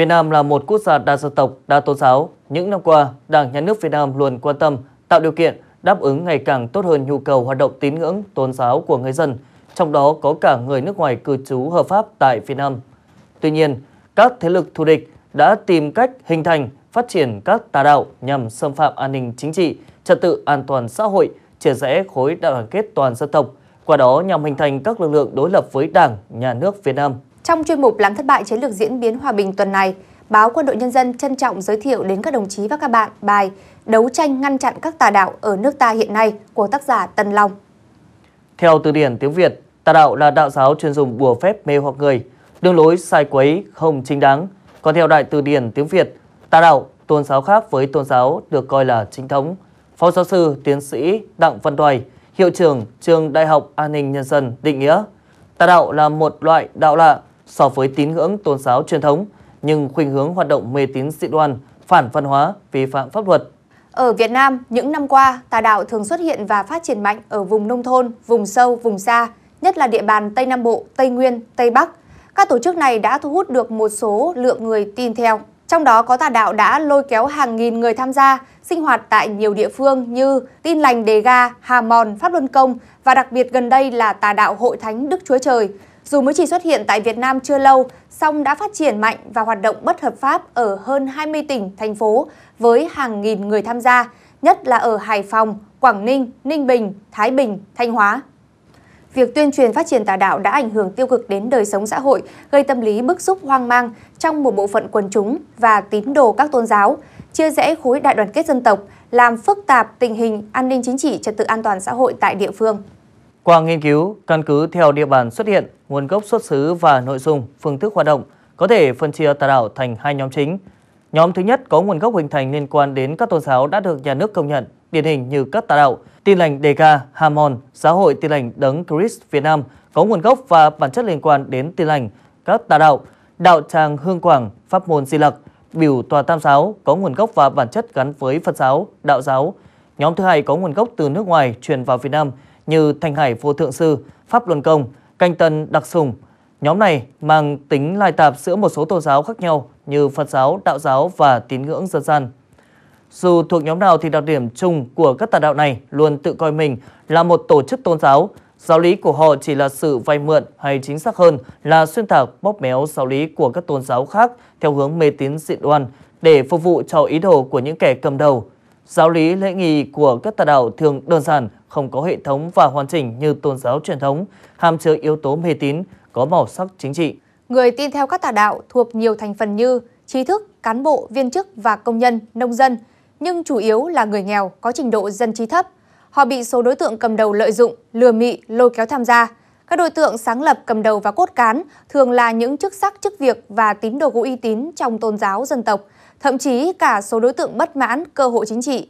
Việt Nam là một quốc gia đa dân tộc, đa tôn giáo. Những năm qua, Đảng, Nhà nước Việt Nam luôn quan tâm, tạo điều kiện, đáp ứng ngày càng tốt hơn nhu cầu hoạt động tín ngưỡng, tôn giáo của người dân, trong đó có cả người nước ngoài cư trú hợp pháp tại Việt Nam. Tuy nhiên, các thế lực thù địch đã tìm cách hình thành, phát triển các tà đạo nhằm xâm phạm an ninh chính trị, trật tự an toàn xã hội, chia rẽ khối đại đoàn kết toàn dân tộc, qua đó nhằm hình thành các lực lượng đối lập với Đảng, Nhà nước Việt Nam trong chuyên mục làm thất bại chiến lược diễn biến hòa bình tuần này, báo Quân đội Nhân dân trân trọng giới thiệu đến các đồng chí và các bạn bài Đấu tranh ngăn chặn các tà đạo ở nước ta hiện nay của tác giả Tân Long. Theo từ điển tiếng Việt, tà đạo là đạo giáo chuyên dùng bùa phép mê hoặc người, đường lối sai quấy, không chính đáng. Còn theo đại từ điển tiếng Việt, tà đạo, tôn giáo khác với tôn giáo được coi là chính thống. Phó giáo sư, tiến sĩ Đặng Văn Đoài, hiệu trưởng trường Đại học An ninh Nhân dân định nghĩa, tà đạo là một loại đạo lạ so với tín ngưỡng tôn giáo truyền thống, nhưng khuynh hướng hoạt động mê tín dị đoan, phản văn hóa, vi phạm pháp luật. Ở Việt Nam, những năm qua, tà đạo thường xuất hiện và phát triển mạnh ở vùng nông thôn, vùng sâu, vùng xa, nhất là địa bàn Tây Nam Bộ, Tây Nguyên, Tây Bắc. Các tổ chức này đã thu hút được một số lượng người tin theo. Trong đó có tà đạo đã lôi kéo hàng nghìn người tham gia, sinh hoạt tại nhiều địa phương như Tin Lành Đề Ga, Hà Mòn, Pháp Luân Công và đặc biệt gần đây là tà đạo Hội Thánh Đức Chúa Trời – dù mới chỉ xuất hiện tại Việt Nam chưa lâu, song đã phát triển mạnh và hoạt động bất hợp pháp ở hơn 20 tỉnh, thành phố với hàng nghìn người tham gia, nhất là ở Hải Phòng, Quảng Ninh, Ninh Bình, Thái Bình, Thanh Hóa. Việc tuyên truyền phát triển tà đạo đã ảnh hưởng tiêu cực đến đời sống xã hội, gây tâm lý bức xúc hoang mang trong một bộ phận quần chúng và tín đồ các tôn giáo, chia rẽ khối đại đoàn kết dân tộc, làm phức tạp tình hình an ninh chính trị trật tự an toàn xã hội tại địa phương. Qua nghiên cứu, căn cứ theo địa bàn xuất hiện, nguồn gốc xuất xứ và nội dung, phương thức hoạt động có thể phân chia tà đạo thành hai nhóm chính. Nhóm thứ nhất có nguồn gốc hình thành liên quan đến các tôn giáo đã được nhà nước công nhận, điển hình như các tà đạo, tin lành Đề-ga, Hamon, giáo hội tin lành Đấng Christ Việt Nam có nguồn gốc và bản chất liên quan đến tin lành, các tà đạo, đạo tràng Hương Quảng, pháp môn Di Lặc, biểu tòa tam giáo có nguồn gốc và bản chất gắn với Phật giáo, đạo giáo. Nhóm thứ hai có nguồn gốc từ nước ngoài truyền vào Việt Nam – như Thanh Hải Vô Thượng Sư, Pháp Luân Công, Canh Tân Đặc Sùng. Nhóm này mang tính lai tạp giữa một số tôn giáo khác nhau như Phật giáo, Đạo giáo và tín ngưỡng dân gian. Dù thuộc nhóm nào thì đặc điểm chung của các tà đạo này luôn tự coi mình là một tổ chức tôn giáo, giáo lý của họ chỉ là sự vay mượn hay chính xác hơn là xuyên tạc bóp méo giáo lý của các tôn giáo khác theo hướng mê tín dị đoan để phục vụ cho ý đồ của những kẻ cầm đầu. Giáo lý lễ nghi của các tà đạo thường đơn giản, không có hệ thống và hoàn chỉnh như tôn giáo truyền thống, hàm chứa yếu tố mê tín, có màu sắc chính trị. Người tin theo các tà đạo thuộc nhiều thành phần như trí thức, cán bộ, viên chức và công nhân, nông dân, nhưng chủ yếu là người nghèo có trình độ dân trí thấp. Họ bị số đối tượng cầm đầu lợi dụng, lừa mị, lôi kéo tham gia – các đối tượng sáng lập cầm đầu và cốt cán thường là những chức sắc chức việc và tín đồ có uy tín trong tôn giáo dân tộc, thậm chí cả số đối tượng bất mãn cơ hội chính trị.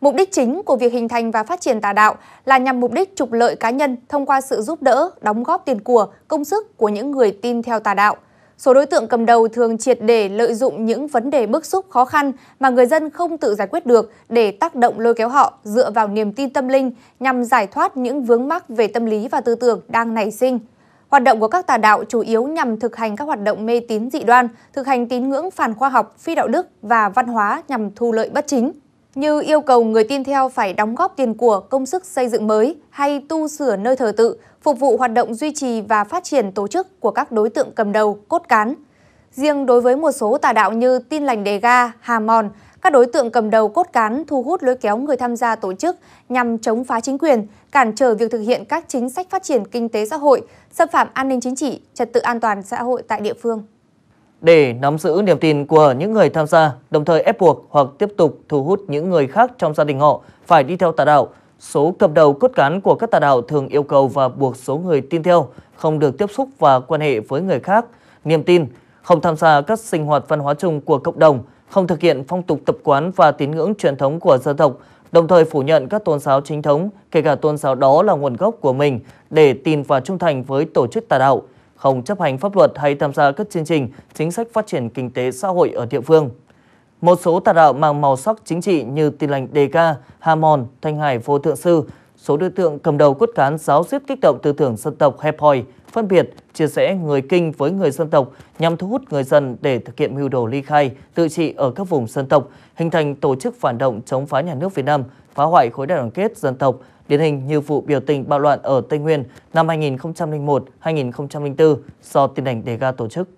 Mục đích chính của việc hình thành và phát triển tà đạo là nhằm mục đích trục lợi cá nhân thông qua sự giúp đỡ, đóng góp tiền của, công sức của những người tin theo tà đạo – Số đối tượng cầm đầu thường triệt để lợi dụng những vấn đề bức xúc khó khăn mà người dân không tự giải quyết được để tác động lôi kéo họ dựa vào niềm tin tâm linh nhằm giải thoát những vướng mắc về tâm lý và tư tưởng đang nảy sinh. Hoạt động của các tà đạo chủ yếu nhằm thực hành các hoạt động mê tín dị đoan, thực hành tín ngưỡng phản khoa học, phi đạo đức và văn hóa nhằm thu lợi bất chính như yêu cầu người tin theo phải đóng góp tiền của công sức xây dựng mới hay tu sửa nơi thờ tự, phục vụ hoạt động duy trì và phát triển tổ chức của các đối tượng cầm đầu, cốt cán. Riêng đối với một số tà đạo như Tin lành Đề Ga, Hà Mòn, các đối tượng cầm đầu cốt cán thu hút lôi kéo người tham gia tổ chức nhằm chống phá chính quyền, cản trở việc thực hiện các chính sách phát triển kinh tế xã hội, xâm phạm an ninh chính trị, trật tự an toàn xã hội tại địa phương để nắm giữ niềm tin của những người tham gia, đồng thời ép buộc hoặc tiếp tục thu hút những người khác trong gia đình họ phải đi theo tà đạo. Số cầm đầu cốt cán của các tà đạo thường yêu cầu và buộc số người tin theo không được tiếp xúc và quan hệ với người khác, niềm tin, không tham gia các sinh hoạt văn hóa chung của cộng đồng, không thực hiện phong tục tập quán và tín ngưỡng truyền thống của dân tộc, đồng thời phủ nhận các tôn giáo chính thống, kể cả tôn giáo đó là nguồn gốc của mình, để tin và trung thành với tổ chức tà đạo không chấp hành pháp luật hay tham gia các chương trình, chính sách phát triển kinh tế xã hội ở địa phương. Một số tà đạo mang màu sắc chính trị như Tin lành Đề Ca, Hà Mòn, Thanh Hải Vô Thượng Sư, số đối tượng cầm đầu cốt cán giáo diết kích động tư tưởng dân tộc hẹp hòi, phân biệt, chia rẽ người kinh với người dân tộc nhằm thu hút người dân để thực hiện mưu đồ ly khai, tự trị ở các vùng dân tộc, hình thành tổ chức phản động chống phá nhà nước Việt Nam, phá hoại khối đại đoàn kết dân tộc, điển hình như vụ biểu tình bạo loạn ở Tây Nguyên năm 2001-2004 do tin ảnh Đề Ga tổ chức.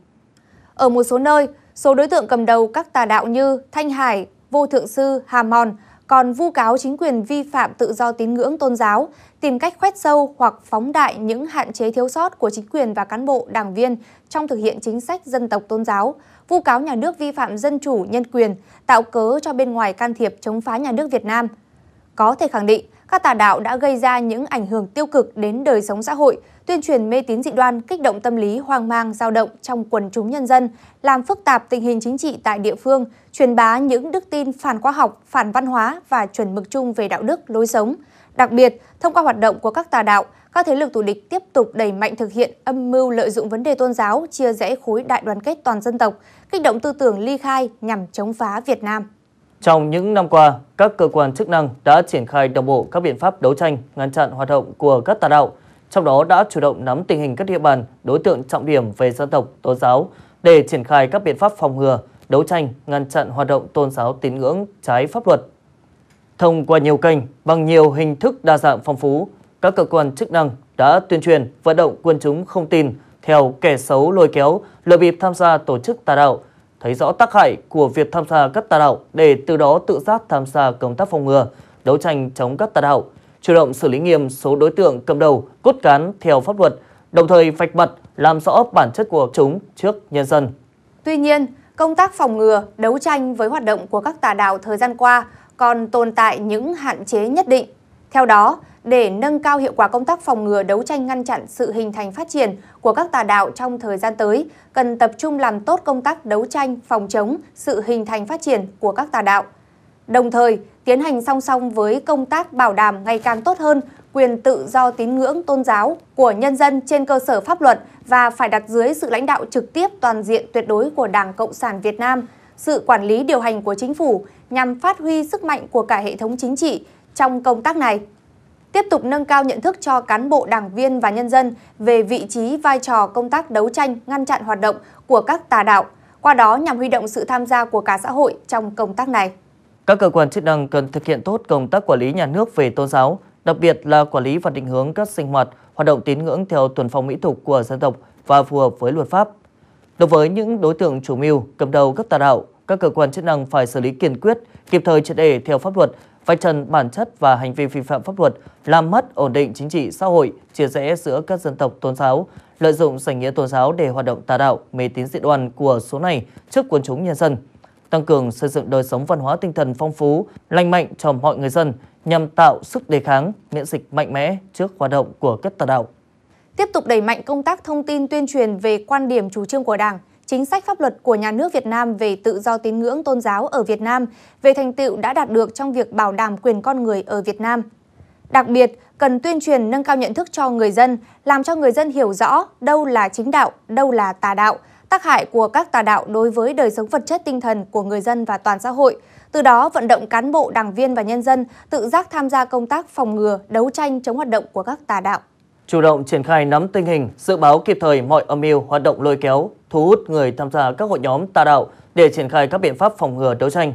Ở một số nơi, số đối tượng cầm đầu các tà đạo như Thanh Hải, Vô Thượng Sư, Hà Mòn còn vu cáo chính quyền vi phạm tự do tín ngưỡng tôn giáo, tìm cách khoét sâu hoặc phóng đại những hạn chế thiếu sót của chính quyền và cán bộ, đảng viên trong thực hiện chính sách dân tộc tôn giáo, vu cáo nhà nước vi phạm dân chủ, nhân quyền, tạo cớ cho bên ngoài can thiệp chống phá nhà nước Việt Nam. Có thể khẳng định, các tà đạo đã gây ra những ảnh hưởng tiêu cực đến đời sống xã hội, tuyên truyền mê tín dị đoan, kích động tâm lý hoang mang dao động trong quần chúng nhân dân, làm phức tạp tình hình chính trị tại địa phương, truyền bá những đức tin phản khoa học, phản văn hóa và chuẩn mực chung về đạo đức, lối sống. Đặc biệt, thông qua hoạt động của các tà đạo, các thế lực thù địch tiếp tục đẩy mạnh thực hiện âm mưu lợi dụng vấn đề tôn giáo, chia rẽ khối đại đoàn kết toàn dân tộc, kích động tư tưởng ly khai nhằm chống phá Việt Nam. Trong những năm qua, các cơ quan chức năng đã triển khai đồng bộ các biện pháp đấu tranh ngăn chặn hoạt động của các tà đạo, trong đó đã chủ động nắm tình hình các địa bàn, đối tượng trọng điểm về dân tộc, tôn giáo để triển khai các biện pháp phòng ngừa, đấu tranh ngăn chặn hoạt động tôn giáo tín ngưỡng trái pháp luật. Thông qua nhiều kênh, bằng nhiều hình thức đa dạng phong phú, các cơ quan chức năng đã tuyên truyền vận động quân chúng không tin theo kẻ xấu lôi kéo lừa bịp tham gia tổ chức tà đạo thấy rõ tác hại của việc tham gia các tà đạo để từ đó tự giác tham gia công tác phòng ngừa, đấu tranh chống các tà đạo, chủ động xử lý nghiêm số đối tượng cầm đầu, cốt cán theo pháp luật, đồng thời vạch mặt làm rõ bản chất của chúng trước nhân dân. Tuy nhiên, công tác phòng ngừa, đấu tranh với hoạt động của các tà đạo thời gian qua còn tồn tại những hạn chế nhất định. Theo đó, để nâng cao hiệu quả công tác phòng ngừa đấu tranh ngăn chặn sự hình thành phát triển của các tà đạo trong thời gian tới, cần tập trung làm tốt công tác đấu tranh phòng chống sự hình thành phát triển của các tà đạo. Đồng thời, tiến hành song song với công tác bảo đảm ngày càng tốt hơn quyền tự do tín ngưỡng tôn giáo của nhân dân trên cơ sở pháp luật và phải đặt dưới sự lãnh đạo trực tiếp toàn diện tuyệt đối của Đảng Cộng sản Việt Nam, sự quản lý điều hành của chính phủ nhằm phát huy sức mạnh của cả hệ thống chính trị, trong công tác này tiếp tục nâng cao nhận thức cho cán bộ đảng viên và nhân dân về vị trí vai trò công tác đấu tranh ngăn chặn hoạt động của các tà đạo, qua đó nhằm huy động sự tham gia của cả xã hội trong công tác này. Các cơ quan chức năng cần thực hiện tốt công tác quản lý nhà nước về tôn giáo, đặc biệt là quản lý và định hướng các sinh hoạt, hoạt động tín ngưỡng theo tuần phong mỹ tục của dân tộc và phù hợp với luật pháp. Đối với những đối tượng chủ mưu, cầm đầu các tà đạo, các cơ quan chức năng phải xử lý kiên quyết, kịp thời triệt để theo pháp luật vạch trần bản chất và hành vi vi phạm pháp luật, làm mất ổn định chính trị xã hội, chia rẽ giữa các dân tộc tôn giáo, lợi dụng sảnh nghĩa tôn giáo để hoạt động tà đạo, mê tín dị đoan của số này trước quần chúng nhân dân, tăng cường xây dựng đời sống văn hóa tinh thần phong phú, lành mạnh cho mọi người dân nhằm tạo sức đề kháng, miễn dịch mạnh mẽ trước hoạt động của các tà đạo. Tiếp tục đẩy mạnh công tác thông tin tuyên truyền về quan điểm chủ trương của Đảng, chính sách pháp luật của nhà nước Việt Nam về tự do tín ngưỡng tôn giáo ở Việt Nam về thành tựu đã đạt được trong việc bảo đảm quyền con người ở Việt Nam. Đặc biệt, cần tuyên truyền nâng cao nhận thức cho người dân, làm cho người dân hiểu rõ đâu là chính đạo, đâu là tà đạo, tác hại của các tà đạo đối với đời sống vật chất tinh thần của người dân và toàn xã hội, từ đó vận động cán bộ, đảng viên và nhân dân tự giác tham gia công tác phòng ngừa, đấu tranh chống hoạt động của các tà đạo chủ động triển khai nắm tình hình, dự báo kịp thời mọi âm mưu hoạt động lôi kéo, thu hút người tham gia các hội nhóm tà đạo để triển khai các biện pháp phòng ngừa đấu tranh.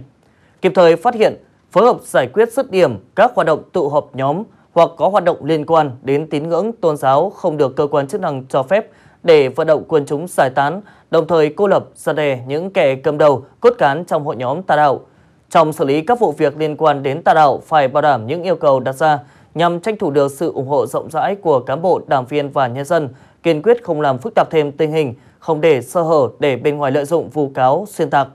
Kịp thời phát hiện, phối hợp giải quyết dứt điểm các hoạt động tụ họp nhóm hoặc có hoạt động liên quan đến tín ngưỡng tôn giáo không được cơ quan chức năng cho phép để vận động quần chúng giải tán, đồng thời cô lập ra đề những kẻ cầm đầu, cốt cán trong hội nhóm tà đạo. Trong xử lý các vụ việc liên quan đến tà đạo phải bảo đảm những yêu cầu đặt ra nhằm tranh thủ được sự ủng hộ rộng rãi của cán bộ, đảng viên và nhân dân, kiên quyết không làm phức tạp thêm tình hình, không để sơ hở để bên ngoài lợi dụng vu cáo, xuyên tạc.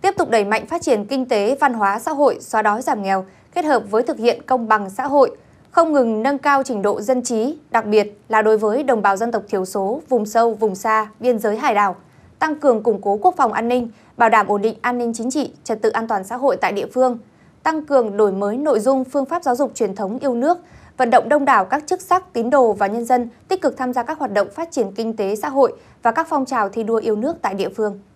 Tiếp tục đẩy mạnh phát triển kinh tế, văn hóa, xã hội, xóa đói giảm nghèo, kết hợp với thực hiện công bằng xã hội, không ngừng nâng cao trình độ dân trí, đặc biệt là đối với đồng bào dân tộc thiểu số, vùng sâu, vùng xa, biên giới hải đảo, tăng cường củng cố quốc phòng an ninh, bảo đảm ổn định an ninh chính trị, trật tự an toàn xã hội tại địa phương – tăng cường đổi mới nội dung phương pháp giáo dục truyền thống yêu nước, vận động đông đảo các chức sắc, tín đồ và nhân dân tích cực tham gia các hoạt động phát triển kinh tế xã hội và các phong trào thi đua yêu nước tại địa phương.